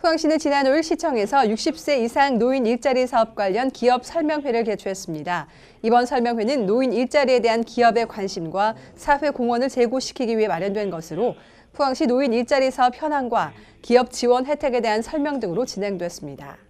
포항시는 지난 5일 시청에서 60세 이상 노인 일자리 사업 관련 기업 설명회를 개최했습니다. 이번 설명회는 노인 일자리에 대한 기업의 관심과 사회 공헌을 제고시키기 위해 마련된 것으로 포항시 노인 일자리 사업 현황과 기업 지원 혜택에 대한 설명 등으로 진행됐습니다.